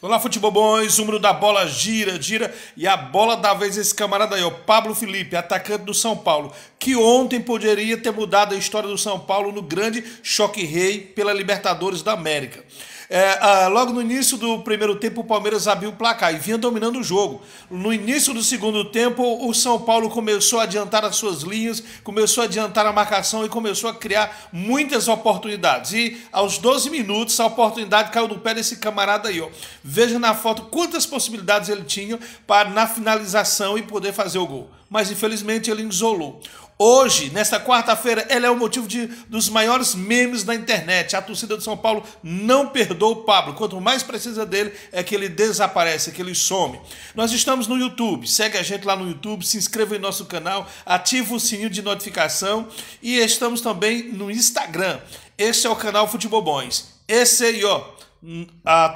Olá, futebol bons, o número da bola gira, gira, e a bola da vez esse camarada aí, o Pablo Felipe, atacante do São Paulo, que ontem poderia ter mudado a história do São Paulo no grande choque rei pela Libertadores da América. É, ah, logo no início do primeiro tempo, o Palmeiras abriu o placar e vinha dominando o jogo. No início do segundo tempo, o São Paulo começou a adiantar as suas linhas, começou a adiantar a marcação e começou a criar muitas oportunidades. E aos 12 minutos, a oportunidade caiu no pé desse camarada aí. Ó. Veja na foto quantas possibilidades ele tinha para na finalização e poder fazer o gol. Mas infelizmente ele isolou. Hoje, nesta quarta-feira, ela é o motivo de, dos maiores memes da internet. A torcida de São Paulo não perdoa dou o Pablo. Quanto mais precisa dele, é que ele desaparece, é que ele some. Nós estamos no YouTube. Segue a gente lá no YouTube, se inscreva em nosso canal, ativa o sininho de notificação e estamos também no Instagram. Esse é o canal Futebolbões. Esse aí, ó. A